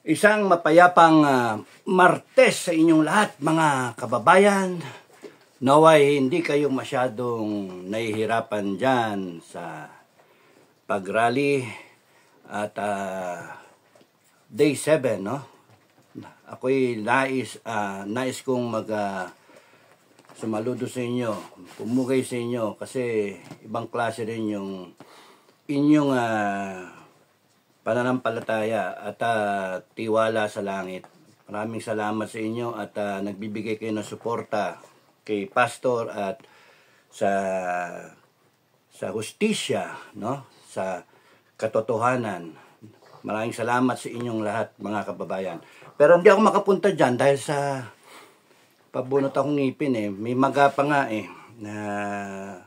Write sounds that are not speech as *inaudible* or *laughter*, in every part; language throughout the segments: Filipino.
Isang mapayapang uh, martes sa inyong lahat mga kababayan. Naway hindi kayo masyadong nahihirapan dyan sa pagrally at uh, day 7 no. Ako'y nais uh, nais kong mag uh, sumaludo sa inyo, pumugay sa inyo kasi ibang klase rin yung inyong uh, pananampalataya at uh, tiwala sa langit. Maraming salamat sa inyo at uh, nagbibigay kayo ng suporta kay pastor at sa sa hustisya, no? Sa katotohanan. Maraming salamat sa inyong lahat, mga kababayan. Pero hindi ako makapunta diyan dahil sa pabunot akong ngipin eh. May maga pa nga eh. Na,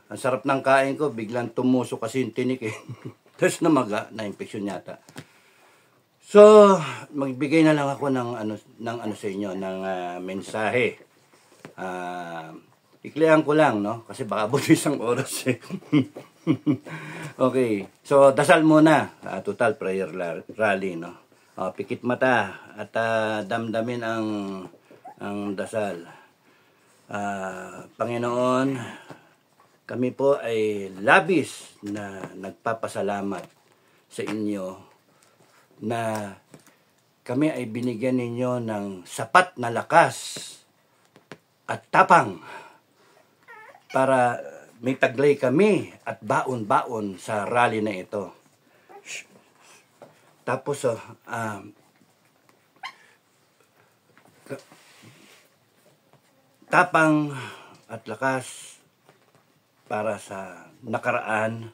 ang sarap ng kain ko, biglang tumuso kasi yung tinik eh. *laughs* Tapos namaga, na-infection yata. So, magbigay na lang ako ng ano, ng ano sa inyo, ng uh, mensahe. Uh, iklihan ko lang, no? Kasi baka *laughs* buti isang oras eh. *laughs* okay, so dasal muna. Uh, total prayer rally, no? Uh, pikit mata at uh, damdamin ang ang dasal. Uh, Panginoon, kami po ay labis na nagpapasalamat sa inyo na kami ay binigyan ninyo ng sapat na lakas at tapang para may taglay kami at baon-baon sa rally na ito. Tapos, uh, um, tapang at lakas para sa nakaraan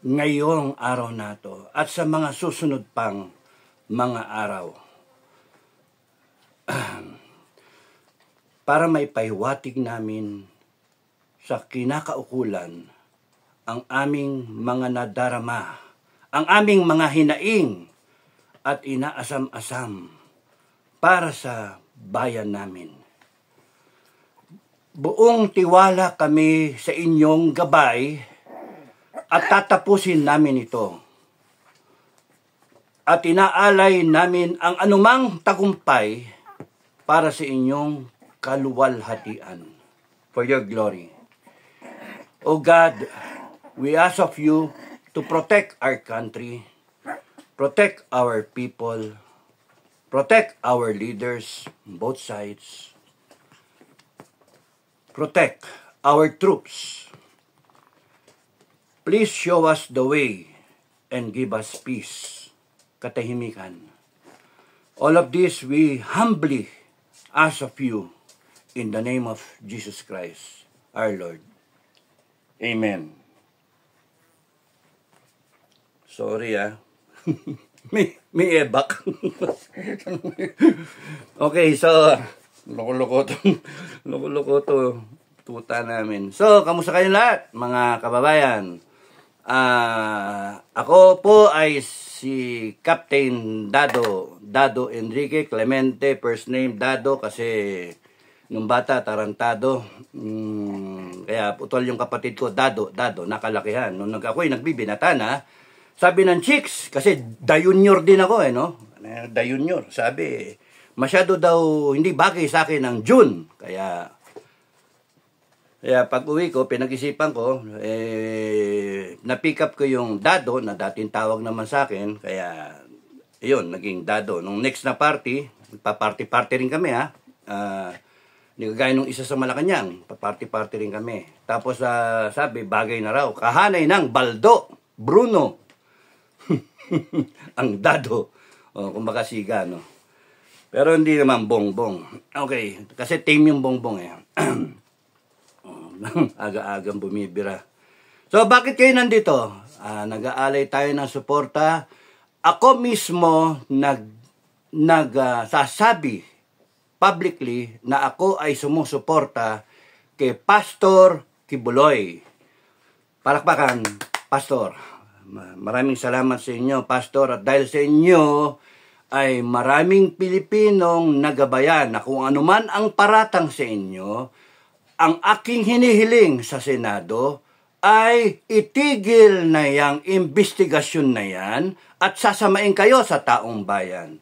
ngayong araw na to at sa mga susunod pang mga araw. *clears throat* para may pahiwatig namin sa kinakaukulan ang aming mga nadarama, ang aming mga hinaing at inaasam-asam para sa bayan namin. Buong tiwala kami sa inyong gabay at tatapusin namin ito. At inaalay namin ang anumang tagumpay para sa inyong kaluwalhatian for your glory. O God, we ask of you to protect our country, protect our people, protect our leaders, both sides, protect our troops. Please show us the way and give us peace, katahimikan. All of this we humbly ask of you in the name of Jesus Christ, our Lord. Amen. Sorry ah. *laughs* may, may ebak. *laughs* okay, so loko-loko to, *laughs* loko-loko to tuta namin. So, kamusta kayo lahat, mga kababayan? Uh, ako po ay si Captain Dado, Dado Enrique Clemente, first name Dado kasi nung bata tarantado. Mm, kaya putol yung kapatid ko, Dado, Dado, nakalakihan. Nung nag ako'y nagbibinata na, sabi ng chicks, kasi da junior din ako eh, no? Da junior, sabi, eh masyado daw hindi bagay sa akin ng June. Kaya kaya pag uwi ko, pinag-isipan ko, eh, na-pick up ko yung dado na dating tawag naman sa akin. Kaya, yun, naging dado. Nung next na party, pa-party-party rin kami ha. Uh, ah, Nagagaya nung isa sa Malacanang, pa-party-party rin kami. Tapos uh, sabi, bagay na raw, kahanay ng Baldo, Bruno. *laughs* ang dado. O, oh, kumbaga siga, no? Pero hindi naman bongbong. Okay, kasi tame yung bongbong eh. *clears throat* Oh, *laughs* aga-agang bumibira. So, bakit kayo nandito? Uh, nag-aalay tayo ng suporta. Ako mismo nag nagsasabi uh, publicly na ako ay sumusuporta kay Pastor Kibuloy. Palakpakan, Pastor. Maraming salamat sa inyo, Pastor. At dahil sa inyo, ay maraming Pilipinong nagabayan na kung anuman ang paratang sa inyo, ang aking hinihiling sa Senado ay itigil na yang investigasyon na yan at sasamain kayo sa taong bayan.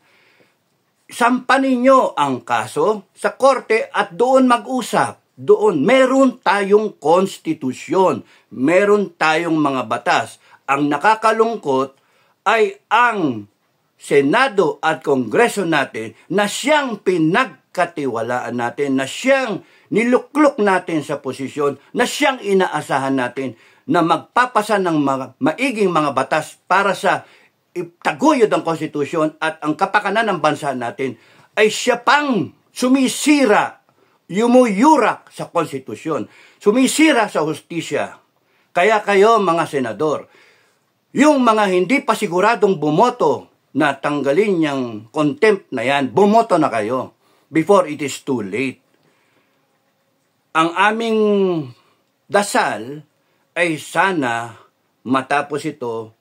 Sampanin nyo ang kaso sa korte at doon mag-usap doon. Meron tayong konstitusyon, meron tayong mga batas. Ang nakakalungkot ay ang Senado at Kongreso natin na siyang pinagkatiwalaan natin, na siyang niluklok natin sa posisyon, na siyang inaasahan natin na magpapasa ng mga, maiging mga batas para sa taguyod ng konstitusyon at ang kapakanan ng bansa natin ay siya pang sumisira, yumuyurak sa konstitusyon, sumisira sa hustisya. Kaya kayo mga senador, yung mga hindi pa siguradong bumoto na tanggalin niyang contempt na yan, bumoto na kayo before it is too late. Ang aming dasal ay sana matapos ito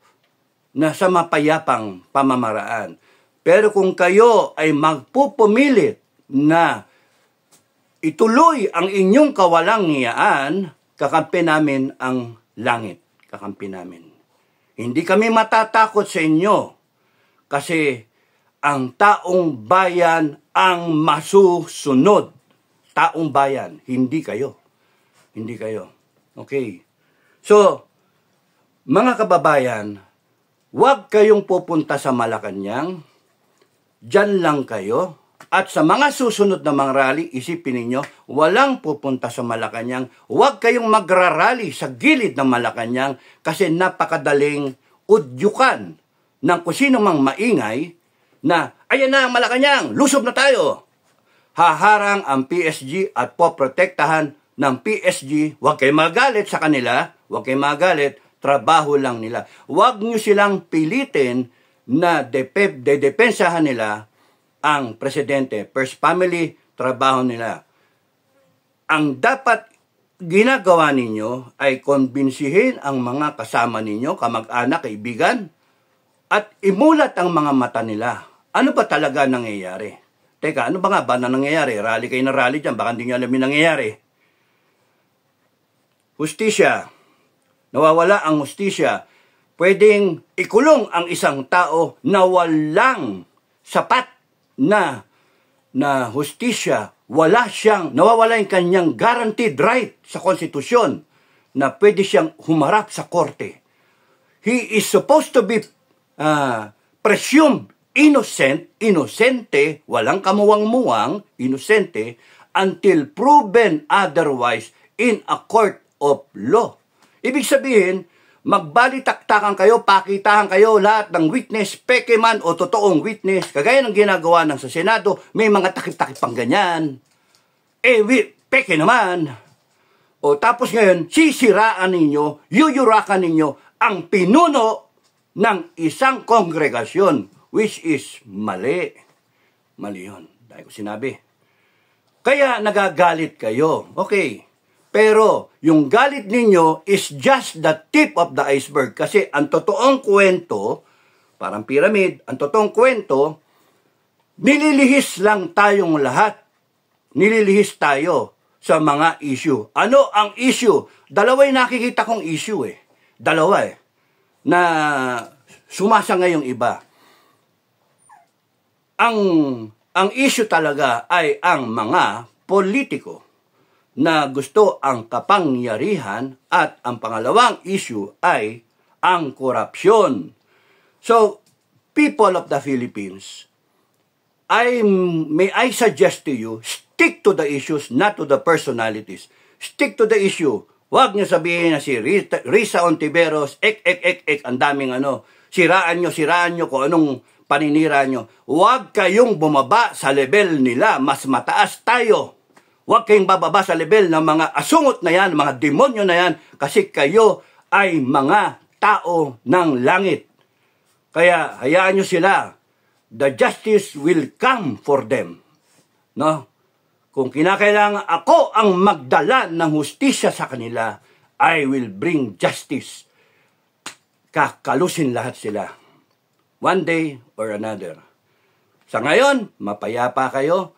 na sa mapayapang pamamaraan. Pero kung kayo ay magpupumilit na ituloy ang inyong kawalang niyaan, kakampi namin ang langit. Kakampi namin. Hindi kami matatakot sa inyo kasi ang taong bayan ang masusunod. Taong bayan, hindi kayo. Hindi kayo. Okay. So, mga kababayan, huwag kayong pupunta sa Malacanang. Diyan lang kayo. At sa mga susunod na mga rally, isipin ninyo, walang pupunta sa Malacanang. Huwag kayong magrarally sa gilid ng Malacanang kasi napakadaling udyukan ng kusino mang maingay na ayan na ang Malacanang, lusob na tayo. Haharang ang PSG at poprotektahan ng PSG. Huwag kayo magalit sa kanila, huwag kayo magalit, trabaho lang nila. Huwag nyo silang pilitin na depep, dedepensahan nila ang presidente. First family, trabaho nila. Ang dapat ginagawa ninyo ay konbinsihin ang mga kasama ninyo, kamag-anak, kaibigan, at imulat ang mga mata nila. Ano ba talaga nangyayari? Teka, ano ba nga ba na nangyayari? Rally kayo na rally dyan, baka hindi nyo alam yung nangyayari. Hustisya. Nawawala ang hustisya. Pwedeng ikulong ang isang tao na walang sapat na na hustisya. Wala siyang, nawawala yung kanyang guaranteed right sa konstitusyon na pwede siyang humarap sa korte. He is supposed to be uh, ah, presume innocent, inosente, walang kamuwang-muwang, inosente, until proven otherwise in a court of law. Ibig sabihin, magbalitaktakan kayo, pakitahan kayo lahat ng witness, peke man o totoong witness, kagaya ng ginagawa ng sa Senado, may mga takip-takip pang ganyan. Eh, we, peke naman. O tapos ngayon, sisiraan ninyo, yuyurakan ninyo ang pinuno ng isang kongregasyon, which is mali. Mali yun. Dahil ko sinabi. Kaya nagagalit kayo. Okay. Pero yung galit ninyo is just the tip of the iceberg. Kasi ang totoong kwento, parang pyramid, ang totoong kwento, nililihis lang tayong lahat. Nililihis tayo sa mga issue. Ano ang issue? Dalawa'y nakikita kong issue eh. Dalawa eh na sumasa ngayong iba. Ang ang issue talaga ay ang mga politiko na gusto ang kapangyarihan at ang pangalawang issue ay ang korupsyon. So, people of the Philippines, I may I suggest to you, stick to the issues, not to the personalities. Stick to the issue Huwag nyo sabihin na si Rita, Risa Ontiveros, ek, ek, ek, ek, ang daming ano. Siraan nyo, siraan nyo kung anong paninira nyo. Huwag kayong bumaba sa level nila. Mas mataas tayo. Huwag kayong bababa sa level ng mga asungot na yan, mga demonyo na yan, kasi kayo ay mga tao ng langit. Kaya hayaan nyo sila. The justice will come for them. No? Kung kinakailangan ako ang magdala ng hustisya sa kanila, I will bring justice. Kakalusin lahat sila. One day or another. Sa ngayon, mapayapa kayo.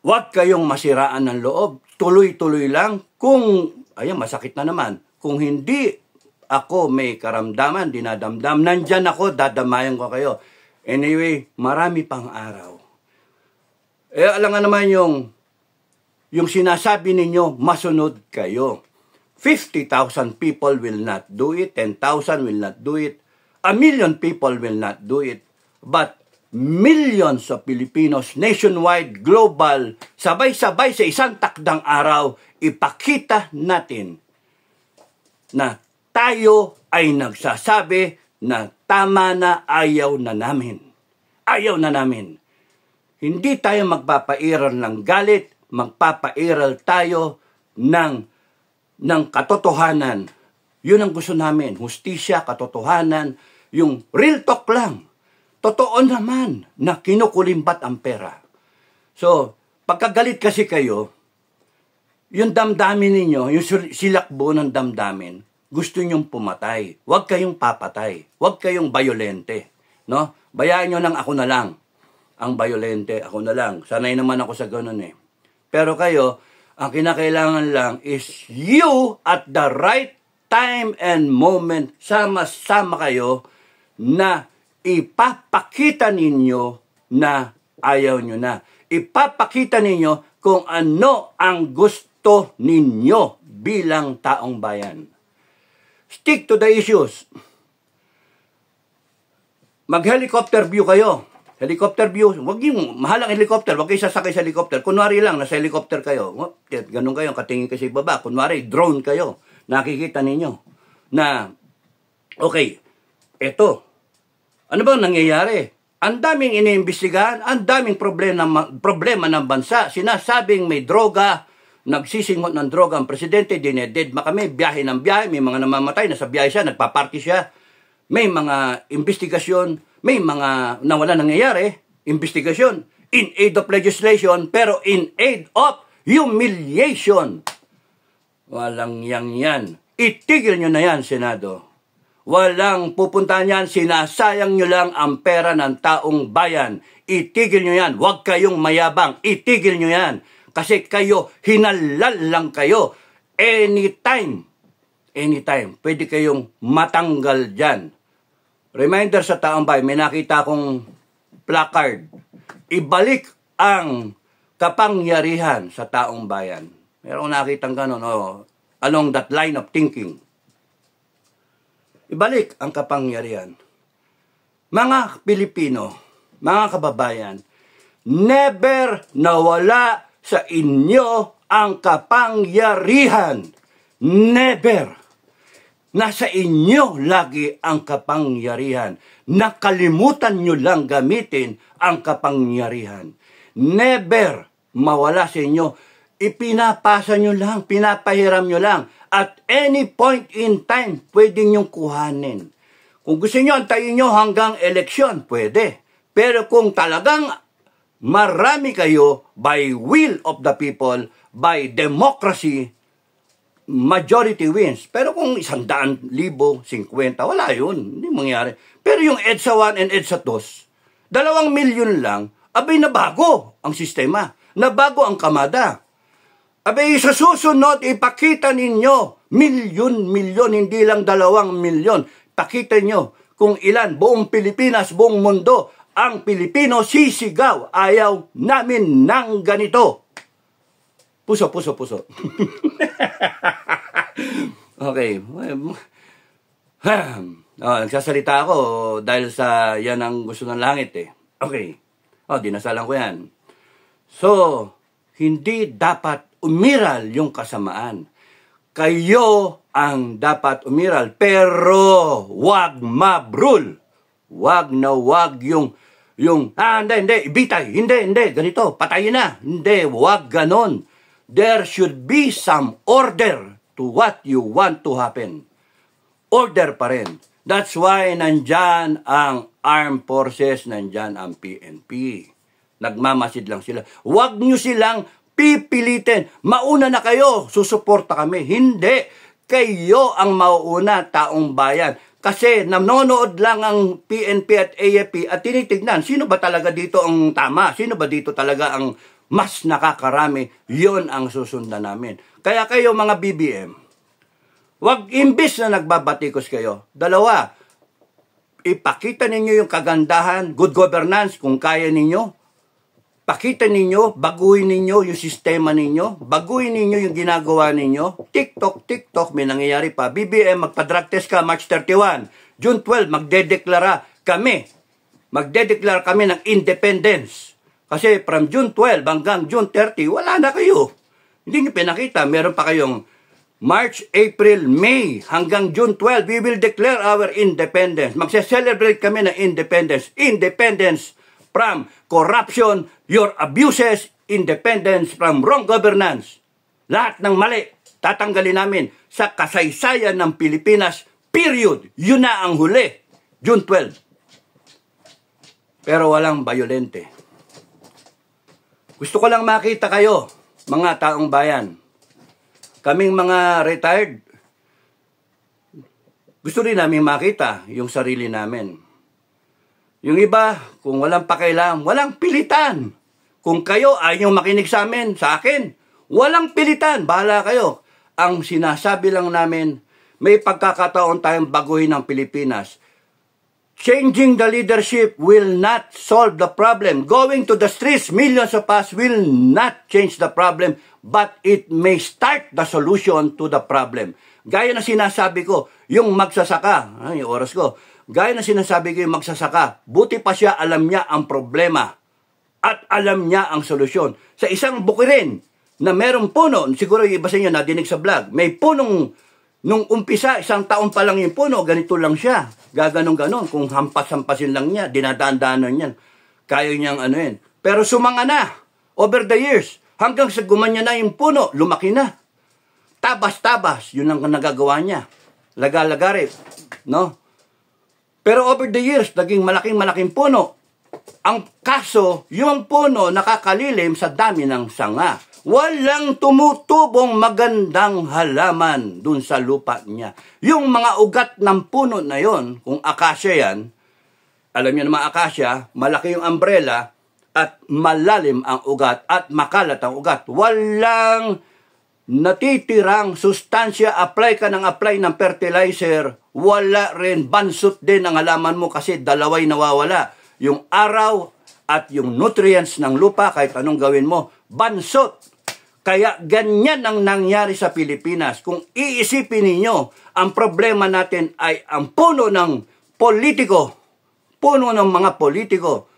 Huwag kayong masiraan ng loob. Tuloy-tuloy lang. Kung, ayan, masakit na naman. Kung hindi ako may karamdaman, dinadamdam, nandyan ako, dadamayan ko kayo. Anyway, marami pang araw eh, alam nga naman yung, yung sinasabi ninyo, masunod kayo. 50,000 people will not do it, 10,000 will not do it, a million people will not do it. But millions of Filipinos nationwide, global, sabay-sabay sa isang takdang araw, ipakita natin na tayo ay nagsasabi na tama na ayaw na namin. Ayaw na namin. Hindi tayo magpapairal ng galit, magpapairal tayo ng, ng katotohanan. Yun ang gusto namin, hustisya, katotohanan, yung real talk lang. Totoo naman na kinukulimbat ang pera. So, pagkagalit kasi kayo, yung damdamin ninyo, yung silakbo ng damdamin, gusto nyong pumatay. Huwag kayong papatay. Huwag kayong bayolente. No? Bayaan nyo lang ako na lang ang violente, ako na lang. Sanay naman ako sa ganun eh. Pero kayo, ang kinakailangan lang is you at the right time and moment, sama-sama kayo na ipapakita ninyo na ayaw nyo na. Ipapakita ninyo kung ano ang gusto ninyo bilang taong bayan. Stick to the issues. Mag-helicopter view kayo Helicopter view. Huwag yung mahalang helicopter. Huwag kayo sasakay sa helicopter. Kunwari lang, nasa helicopter kayo. Oh, ganun kayo, katingin kasi sa ibaba. Kunwari, drone kayo. Nakikita ninyo na, okay, eto. Ano ba nangyayari? Ang daming iniimbestigahan, ang daming problema, problema ng bansa. Sinasabing may droga, nagsisingot ng droga ang presidente, dinededma kami, biyahe ng biyahe, may mga namamatay, nasa biyahe siya, nagpa-party siya. May mga investigasyon may mga nawala nangyayari, investigasyon, in aid of legislation, pero in aid of humiliation. Walang yang yan. Itigil nyo na yan, Senado. Walang pupuntahan yan, sinasayang nyo lang ang pera ng taong bayan. Itigil nyo yan, huwag kayong mayabang, itigil nyo yan. Kasi kayo, hinalal lang kayo. Anytime, anytime, pwede kayong matanggal dyan Reminder sa taong bayan, may nakita akong placard. Ibalik ang kapangyarihan sa taong bayan. Meron nakitang ganun, oh, along that line of thinking. Ibalik ang kapangyarihan. Mga Pilipino, mga kababayan, never nawala sa inyo ang kapangyarihan. Never. Nasa inyo lagi ang kapangyarihan. Nakalimutan nyo lang gamitin ang kapangyarihan. Never mawala sa inyo. Ipinapasa nyo lang, pinapahiram nyo lang. At any point in time, pwede nyong kuhanin. Kung gusto nyo, antayin nyo hanggang eleksyon, pwede. Pero kung talagang marami kayo by will of the people, by democracy, majority wins. Pero kung isang daan libo, 50, wala yun. Hindi mangyari. Pero yung EDSA 1 and EDSA 2, dalawang milyon lang, abay nabago ang sistema. Nabago ang kamada. Abay sa susunod, ipakita ninyo milyon-milyon, hindi lang dalawang milyon. Pakita nyo kung ilan, buong Pilipinas, buong mundo, ang Pilipino sisigaw. Ayaw namin ng ganito. Puso, puso, puso. *laughs* okay. Oh, nagsasalita ako dahil sa yan ang gusto ng langit eh. Okay. Oh, dinasalan ko yan. So, hindi dapat umiral yung kasamaan. Kayo ang dapat umiral, pero wag mabrul. Wag na wag yung, yung, ah, hindi, hindi, ibitay, hindi, hindi, ganito, patayin na. Hindi, wag ganon there should be some order to what you want to happen. Order pa rin. That's why nandyan ang armed forces, nandyan ang PNP. Nagmamasid lang sila. Huwag nyo silang pipilitin. Mauna na kayo, susuporta kami. Hindi. Kayo ang mauuna, taong bayan. Kasi nanonood lang ang PNP at AFP at tinitignan, sino ba talaga dito ang tama? Sino ba dito talaga ang mas nakakarami, yon ang susundan namin. Kaya kayo mga BBM, wag imbis na nagbabatikos kayo. Dalawa, ipakita ninyo yung kagandahan, good governance kung kaya ninyo. Pakita ninyo, baguhin ninyo yung sistema ninyo, baguhin ninyo yung ginagawa ninyo. TikTok, TikTok, may nangyayari pa. BBM, magpa-drug test ka March 31. June 12, magdedeklara kami. Magdedeklara kami ng independence kasi from June 12 hanggang June 30, wala na kayo. Hindi nyo pinakita. Meron pa kayong March, April, May hanggang June 12, we will declare our independence. Magse-celebrate kami ng independence. Independence from corruption, your abuses, independence from wrong governance. Lahat ng mali, tatanggalin namin sa kasaysayan ng Pilipinas, period. Yun na ang huli, June 12. Pero walang violente. Gusto ko lang makita kayo, mga taong bayan. Kaming mga retired, gusto rin namin makita yung sarili namin. Yung iba, kung walang pakailang, walang pilitan. Kung kayo ayaw makinig sa amin, sa akin, walang pilitan, bahala kayo. Ang sinasabi lang namin, may pagkakataon tayong baguhin ang Pilipinas Changing the leadership will not solve the problem. Going to the streets, millions of us will not change the problem, but it may start the solution to the problem. Gaya na sinasabi ko, yung magsasaka, ay, ah, oras ko, gaya na sinasabi ko yung magsasaka, buti pa siya alam niya ang problema at alam niya ang solusyon. Sa isang bukirin na merong puno, siguro yung iba sa inyo nadinig sa vlog, may punong Nung umpisa, isang taon pa lang yung puno, ganito lang siya. Gaganong-ganon. Kung hampas-hampasin lang niya, dinadaan-daanan niyan. Kaya niyang ano yan. Pero sumanga na, over the years, hanggang sa gumanya na yung puno, lumaki na. Tabas-tabas, yun ang nagagawa niya. Laga-lagari, no? Pero over the years, naging malaking-malaking puno. Ang kaso, yung puno nakakalilim sa dami ng sanga walang tumutubong magandang halaman dun sa lupa niya. Yung mga ugat ng puno na yon, kung akasya yan, alam niyo naman akasya, malaki yung umbrella at malalim ang ugat at makalat ang ugat. Walang natitirang sustansya, apply ka ng apply ng fertilizer, wala rin, bansot din ang halaman mo kasi dalaway nawawala. Yung araw at yung nutrients ng lupa kahit anong gawin mo, bansot. Kaya ganyan ang nangyari sa Pilipinas. Kung iisipin ninyo, ang problema natin ay ang puno ng politiko. Puno ng mga politiko.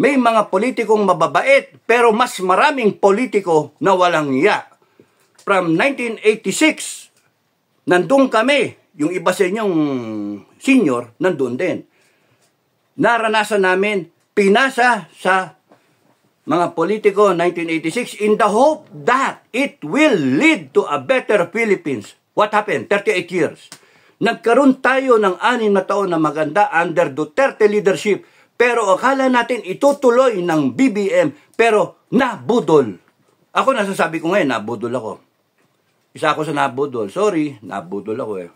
May mga politikong mababait pero mas maraming politiko na walang iya. From 1986, nandun kami. Yung iba sa inyong senior, nandun din. Naranasan namin pinasa sa mga politiko 1986 in the hope that it will lead to a better Philippines. What happened? 38 years. Nagkaroon tayo ng anim na taon na maganda under Duterte leadership pero akala natin itutuloy ng BBM pero nabudol. Ako nasasabi ko ngayon, nabudol ako. Isa ako sa nabudol. Sorry, nabudol ako eh.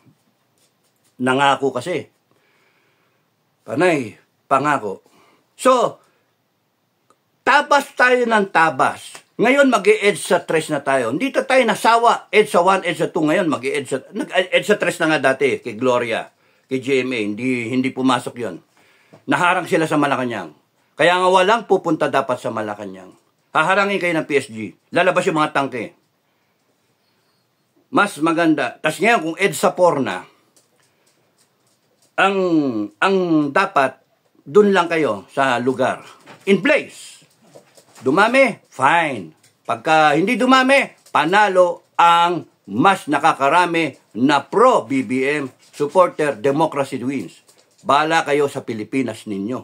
Nangako kasi. Panay, pangako. So, tabas tayo ng tabas. Ngayon, mag edge sa 3 na tayo. Dito tayo nasawa. Edge sa 1, edge sa 2. Ngayon, mag edge sa... nag sa 3 na nga dati, kay Gloria, kay GMA. Hindi, hindi pumasok yon. Naharang sila sa Malacanang. Kaya nga walang pupunta dapat sa Malacanang. Haharangin kayo ng PSG. Lalabas yung mga tangke. Mas maganda. Tapos ngayon, kung edge sa 4 na, ang, ang dapat, doon lang kayo sa lugar. In place. Dumami, fine. Pagka hindi dumami, panalo ang mas nakakarami na pro-BBM supporter democracy wins. Bala kayo sa Pilipinas ninyo.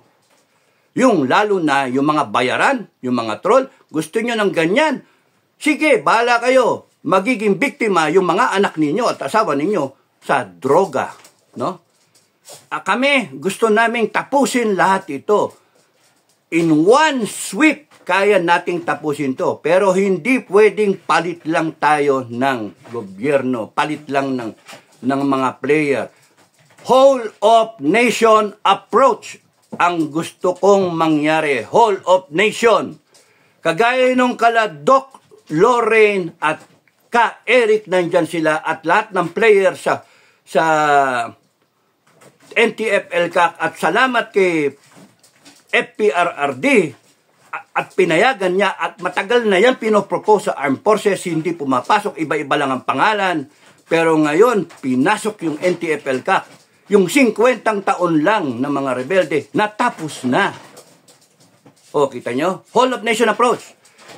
Yung lalo na yung mga bayaran, yung mga troll, gusto nyo ng ganyan. Sige, bala kayo. Magiging biktima yung mga anak ninyo at asawa ninyo sa droga. No? uh, kami gusto naming tapusin lahat ito. In one sweep, kaya nating tapusin to. Pero hindi pwedeng palit lang tayo ng gobyerno, palit lang ng, ng mga player. Whole of nation approach ang gusto kong mangyari. Whole of nation. Kagaya nung kala Doc Lorraine at ka Eric nandyan sila at lahat ng player sa sa NTFL CAC at salamat kay FPRRD at pinayagan niya at matagal na yan pinopropose sa armed forces, hindi pumapasok, iba-iba lang ang pangalan. Pero ngayon, pinasok yung NTFL CAC. Yung 50 taon lang ng mga rebelde, natapos na. O, kita nyo? Whole of nation approach.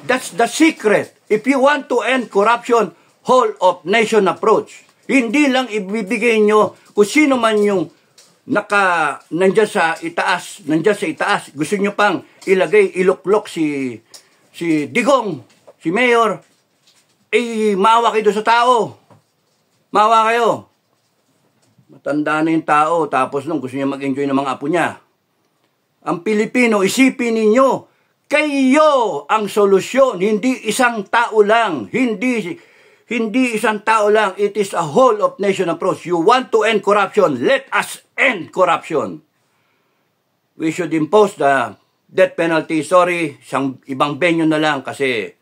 That's the secret. If you want to end corruption, whole of nation approach. Hindi lang ibibigay nyo kung sino man yung naka nandiyan sa itaas, nandiyan sa itaas. Gusto niyo pang ilagay iluklok si si Digong, si Mayor. Eh maawa kayo sa tao. Maawa kayo. Matanda na yung tao tapos nung gusto niya mag-enjoy ng mga apo niya. Ang Pilipino, isipin ninyo, kayo ang solusyon, hindi isang tao lang, hindi hindi isang tao lang, it is a whole of nation approach. You want to end corruption, let us end corruption. We should impose the death penalty. Sorry, siyang ibang venue na lang kasi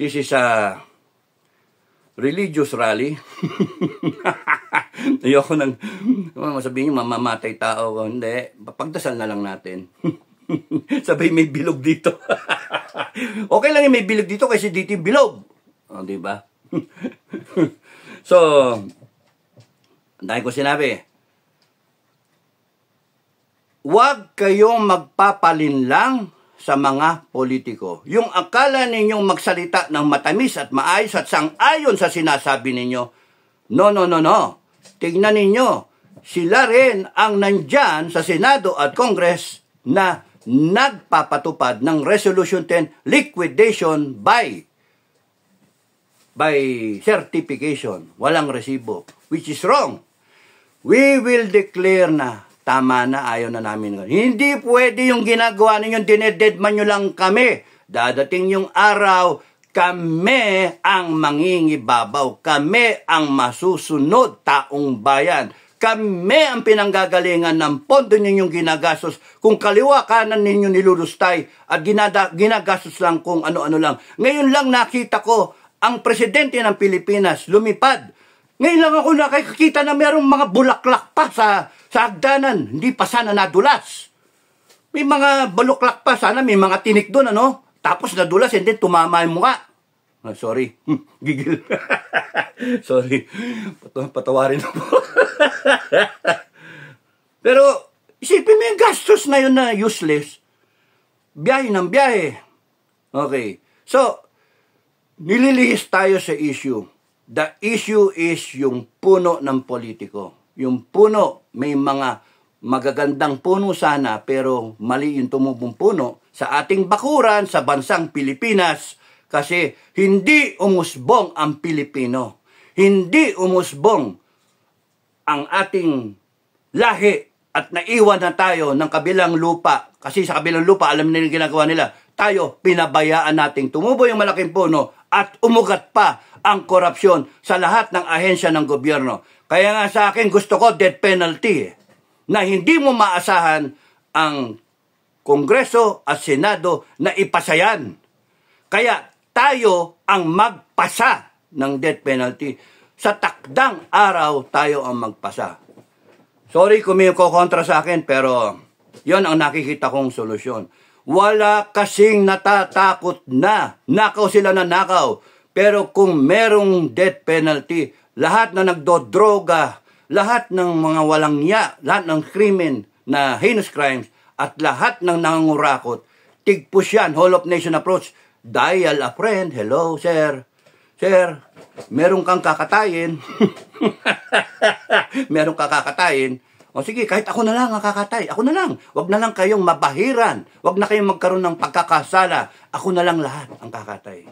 this is a religious rally. *laughs* Ayoko nang masabihin niyo mamamatay tao. Hindi, papagdasal na lang natin. *laughs* Sabay may bilog dito. *laughs* okay lang yung may bilog dito kasi dito yung bilog. oh, di ba? so, ang ko sinabi, Huwag kayong lang sa mga politiko. Yung akala ninyong magsalita ng matamis at maayos at sang-ayon sa sinasabi ninyo, no, no, no, no. Tingnan ninyo, sila rin ang nandyan sa Senado at Congress na nagpapatupad ng Resolution 10 liquidation by by certification, walang resibo, which is wrong. We will declare na Tama na, ayaw na namin. Hindi pwede yung ginagawa ninyong dinededman nyo lang kami. Dadating yung araw, kami ang mangingibabaw. Kami ang masusunod taong bayan. Kami ang pinanggagalingan ng pondo ninyong ginagastos. Kung kaliwa kanan ninyo nilulustay at ginada, ginagastos lang kung ano-ano lang. Ngayon lang nakita ko ang presidente ng Pilipinas lumipad. Ngayon lang ako nakakita na mayroong mga bulaklak pa sa sa hagdanan, hindi pa sana nadulas. May mga baluklak pa, sana may mga tinik doon, ano? Tapos nadulas, and then tumama yung mukha. Ah, sorry, hmm, gigil. *laughs* sorry, Pat- patawarin na po. *laughs* Pero, isipin mo yung gastos na yun na useless. Biyahe ng biyahe. Okay. So, nililihis tayo sa issue. The issue is yung puno ng politiko. Yung puno, may mga magagandang puno sana pero mali yung tumubong puno sa ating bakuran sa bansang Pilipinas kasi hindi umusbong ang Pilipino. Hindi umusbong ang ating lahi at naiwan na tayo ng kabilang lupa. Kasi sa kabilang lupa, alam nila yung ginagawa nila. Tayo, pinabayaan nating tumubo yung malaking puno at umugat pa ang korupsyon sa lahat ng ahensya ng gobyerno. Kaya nga sa akin gusto ko death penalty eh, na hindi mo maasahan ang Kongreso at Senado na ipasayan. Kaya tayo ang magpasa ng death penalty. Sa takdang araw tayo ang magpasa. Sorry kung may kontra sa akin pero yon ang nakikita kong solusyon. Wala kasing natatakot na. Nakaw sila na nakaw. Pero kung merong death penalty, lahat na nagdodroga, lahat ng mga walang niya, lahat ng krimen na heinous crimes, at lahat ng nangangurakot, tigpus yan, whole of nation approach. Dial a friend, hello sir, sir, meron kang kakatayin. *laughs* meron kang kakatayin. O sige, kahit ako na lang ang kakatay. Ako na lang. Huwag na lang kayong mabahiran. Huwag na kayong magkaroon ng pagkakasala. Ako na lang lahat ang kakatay.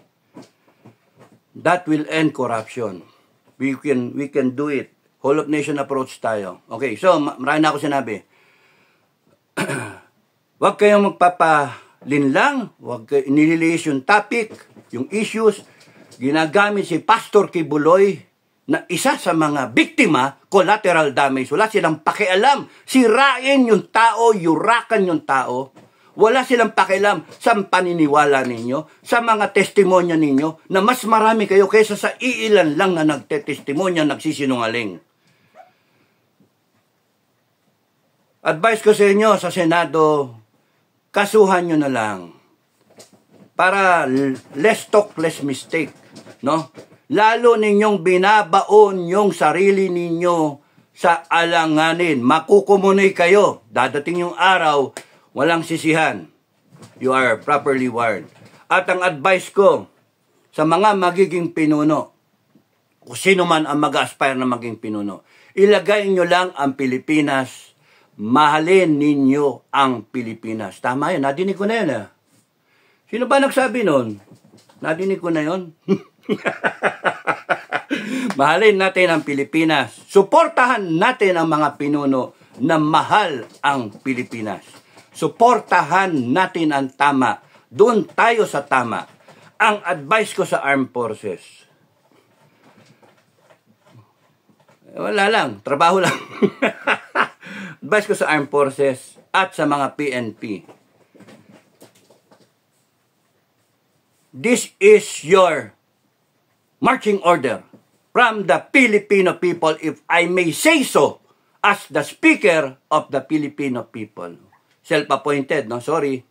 That will end corruption we can, we can do it. Whole of nation approach tayo. Okay, so marami na ako sinabi. *clears throat* Huwag kayong lang. huwag kayong inililis yung topic, yung issues. Ginagamit si Pastor Kibuloy na isa sa mga biktima, collateral damage. Wala silang pakialam. Sirain yung tao, yurakan yung tao. Wala silang pakialam sa paniniwala ninyo, sa mga testimonya ninyo, na mas marami kayo kaysa sa iilan lang na nagtetestimonya, nagsisinungaling. Advice ko sa inyo sa Senado, kasuhan nyo na lang. Para less talk, less mistake. No? Lalo ninyong binabaon yung sarili ninyo sa alanganin. Makukumunoy kayo. Dadating yung araw Walang sisihan. You are properly warned. At ang advice ko sa mga magiging pinuno, kung sino man ang mag-aspire na maging pinuno, ilagay nyo lang ang Pilipinas mahalin ninyo ang Pilipinas. Tama yun, nadinig ko na yun eh. Sino ba nagsabi nun? Nadinig ko na yun. *laughs* mahalin natin ang Pilipinas. Suportahan natin ang mga pinuno na mahal ang Pilipinas. Suportahan natin ang tama. Doon tayo sa tama. Ang advice ko sa armed forces, wala lang, trabaho lang. *laughs* advice ko sa armed forces at sa mga PNP. This is your marching order from the Filipino people, if I may say so, as the speaker of the Filipino people self-appointed, no? Sorry.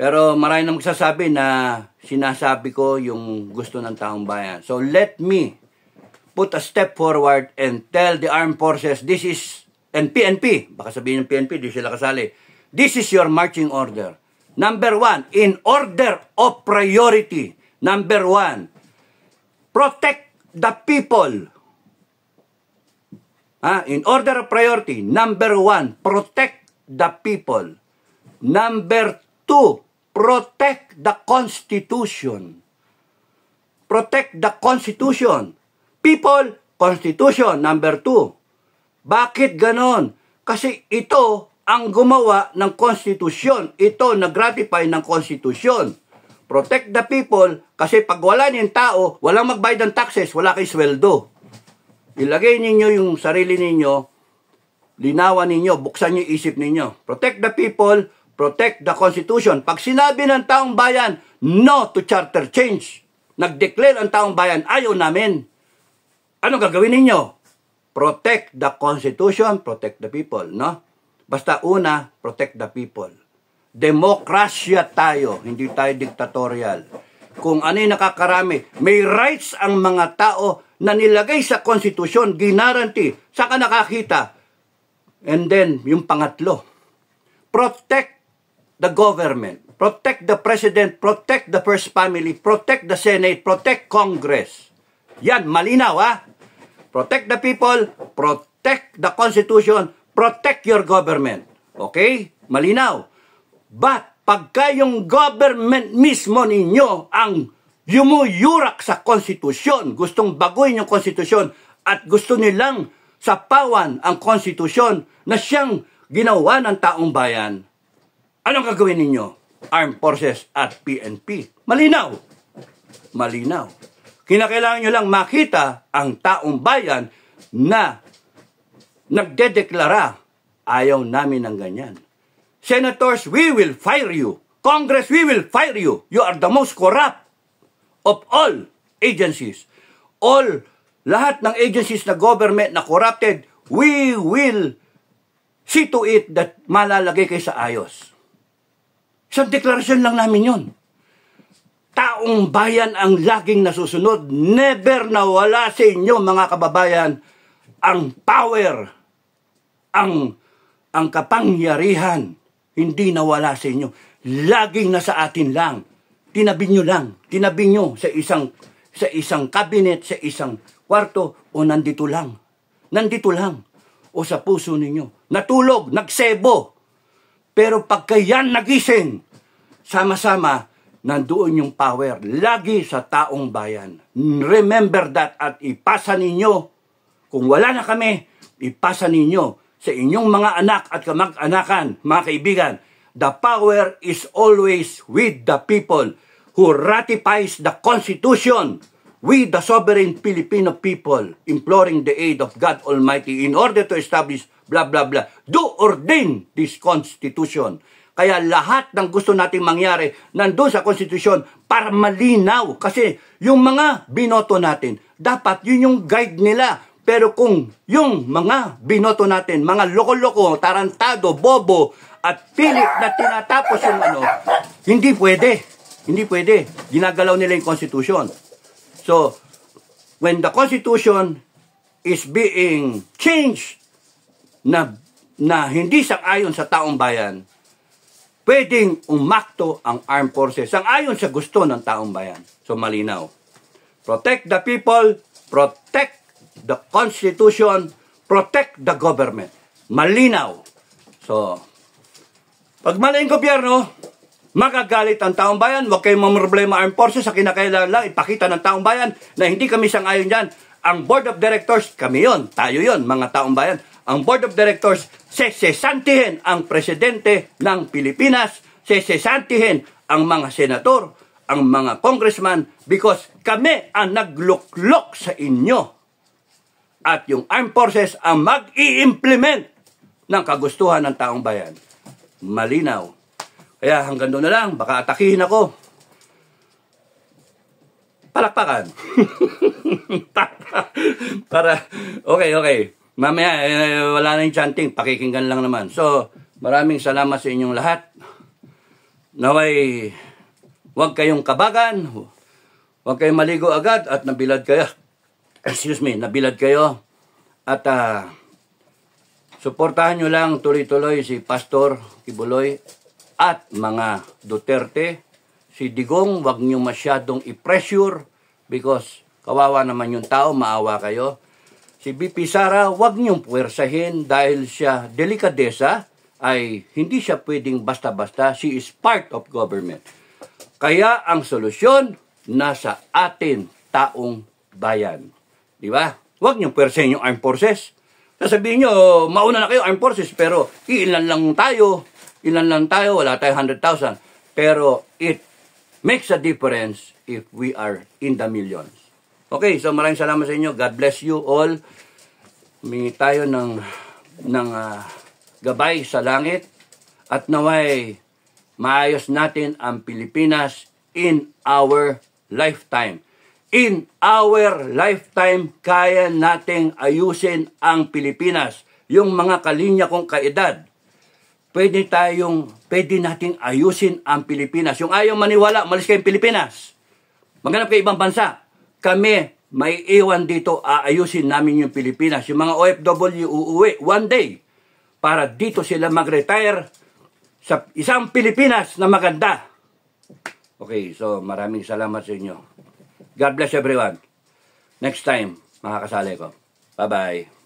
Pero marami na magsasabi na sinasabi ko yung gusto ng taong bayan. So let me put a step forward and tell the armed forces, this is, and PNP, baka sabihin ng PNP, di sila kasali, this is your marching order. Number one, in order of priority, number one, protect the people. Ah, in order of priority, number one, protect the people. Number two, protect the Constitution. Protect the Constitution. People, Constitution. Number two. Bakit ganon? Kasi ito ang gumawa ng Constitution. Ito nagratify ng Constitution. Protect the people kasi pag wala niyong tao, walang magbayad ng taxes, wala kayong sweldo. Ilagay ninyo yung sarili ninyo linawan ninyo, buksan niyo isip ninyo. Protect the people, protect the Constitution. Pag sinabi ng taong bayan, no to charter change, nag-declare ang taong bayan, ayaw namin. Ano gagawin ninyo? Protect the Constitution, protect the people, no? Basta una, protect the people. Demokrasya tayo, hindi tayo diktatorial. Kung ano'y nakakarami, may rights ang mga tao na nilagay sa konstitusyon, ginaranti. Saka nakakita, And then, yung pangatlo, protect the government, protect the president, protect the first family, protect the Senate, protect Congress. Yan, malinaw ha? Protect the people, protect the Constitution, protect your government. Okay? Malinaw. But, pagka yung government mismo ninyo ang yumuyurak sa konstitusyon, gustong baguhin yung konstitusyon, at gusto nilang sapawan ang konstitusyon na siyang ginawa ng taong bayan. Anong gagawin ninyo? Armed Forces at PNP. Malinaw. Malinaw. Kinakailangan nyo lang makita ang taong bayan na nagdedeklara ayaw namin ng ganyan. Senators, we will fire you. Congress, we will fire you. You are the most corrupt of all agencies, all lahat ng agencies na government na corrupted, we will see to it that malalagay kayo sa ayos. Isang deklarasyon lang namin yun. Taong bayan ang laging nasusunod. Never nawala sa inyo mga kababayan ang power, ang, ang kapangyarihan. Hindi nawala sa inyo. Laging nasa atin lang. Tinabi nyo lang. Tinabi nyo sa isang, sa isang cabinet, sa isang kwarto o nandito lang. Nandito lang. O sa puso ninyo. Natulog, nagsebo. Pero pagka yan nagising, sama-sama, nandoon yung power. Lagi sa taong bayan. Remember that at ipasa ninyo. Kung wala na kami, ipasa ninyo sa inyong mga anak at kamag-anakan, mga kaibigan. The power is always with the people who ratifies the Constitution. We, the sovereign Filipino people, imploring the aid of God Almighty in order to establish blah blah blah, do ordain this constitution. Kaya lahat ng gusto nating mangyari nandun sa konstitusyon para malinaw. Kasi yung mga binoto natin, dapat yun yung guide nila. Pero kung yung mga binoto natin, mga loko-loko, tarantado, bobo, at pilit na tinatapos yung ano, hindi pwede. Hindi pwede. Ginagalaw nila yung konstitusyon. So, when the Constitution is being changed na, na hindi sang-ayon sa taong bayan, pwedeng umakto ang armed forces sang-ayon sa gusto ng taong bayan. So, malinaw. Protect the people, protect the Constitution, protect the government. Malinaw. So, pag mali ang gobyerno, Magagalit ang taong bayan, huwag kayong mamroblema armed forces sa kinakailangan lang, ipakita ng taong bayan na hindi kami sangayon dyan. Ang board of directors, kami yon, tayo yon, mga taong bayan. Ang board of directors, sesesantihin ang presidente ng Pilipinas, sesesantihin ang mga senator, ang mga congressman, because kami ang nagluklok sa inyo. At yung armed forces ang mag-i-implement ng kagustuhan ng taong bayan. Malinaw kaya hanggang doon na lang, baka atakihin ako. Palakpakan. *laughs* Para, okay, okay. Mamaya, eh, wala na yung chanting, pakikinggan lang naman. So, maraming salamat sa inyong lahat. Naway, huwag kayong kabagan, huwag kayong maligo agad at nabilad kayo. Excuse me, nabilad kayo. At uh, suportahan nyo lang tuloy-tuloy si Pastor Kibuloy at mga Duterte, si Digong wag niyo masyadong i-pressure because kawawa naman yung tao, maawa kayo. Si BP Sara, wag niyong puwersahin dahil siya delikadesa ay hindi siya pwedeng basta-basta. She is part of government. Kaya ang solusyon nasa atin, taong bayan. Di ba? Huwag niyong puwersahin yung armed forces. Sasabihin niyo, oh, mauna na kayo armed forces pero iilan lang tayo. Ilan lang tayo, wala tayo 100,000. Pero it makes a difference if we are in the millions. Okay, so maraming salamat sa inyo. God bless you all. Humingi tayo ng, ng uh, gabay sa langit at naway maayos natin ang Pilipinas in our lifetime. In our lifetime, kaya nating ayusin ang Pilipinas. Yung mga kalinya kong kaedad, pwede tayong, pwede nating ayusin ang Pilipinas. Yung ayaw maniwala, malis kayong Pilipinas. Maghanap kayo ibang bansa. Kami, may iwan dito, aayusin namin yung Pilipinas. Yung mga OFW uuwi one day para dito sila mag-retire sa isang Pilipinas na maganda. Okay, so maraming salamat sa inyo. God bless everyone. Next time, mga kasali ko. Bye-bye.